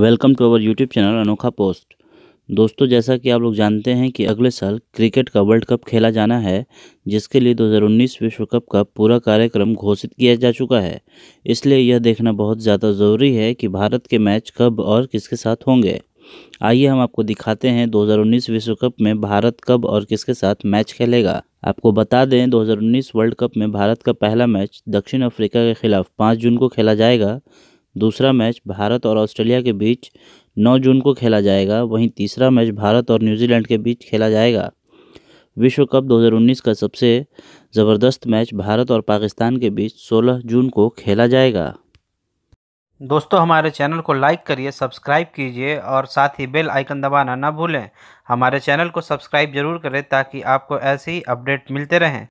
welcome to our YouTube channel Anokha post दोस्तों जैसा कि आप लोग जानते हैं कि अगले साल क्रिकेट का वर्ल्ड कप खेला जाना है जिसके लिए 2019 विश्व कप का पूरा कार्यक्रम घोषित किया जा चुका है इसलिए यह देखना बहुत ज़्यादा ज़रूरी है कि भारत के मैच कब और किसके साथ होंगे आइए हम आपको दिखाते हैं 2019 विश्व कप में भारत कब और किसके साथ मैच खेलेगा आपको बता दें 2019 वर्ल्ड कप में भारत का पहला मैच दक्षिण अफ्रीका के खिलाफ 5 जून को खेला जाएगा दूसरा मैच भारत और ऑस्ट्रेलिया के बीच 9 जून को खेला जाएगा वहीं तीसरा मैच भारत और न्यूजीलैंड के बीच खेला जाएगा विश्व कप 2019 का सबसे ज़बरदस्त मैच भारत और पाकिस्तान के बीच 16 जून को खेला जाएगा दोस्तों हमारे चैनल को लाइक करिए सब्सक्राइब कीजिए और साथ ही बेल आइकन दबाना ना भूलें हमारे चैनल को सब्सक्राइब जरूर करें ताकि आपको ऐसे ही अपडेट मिलते रहें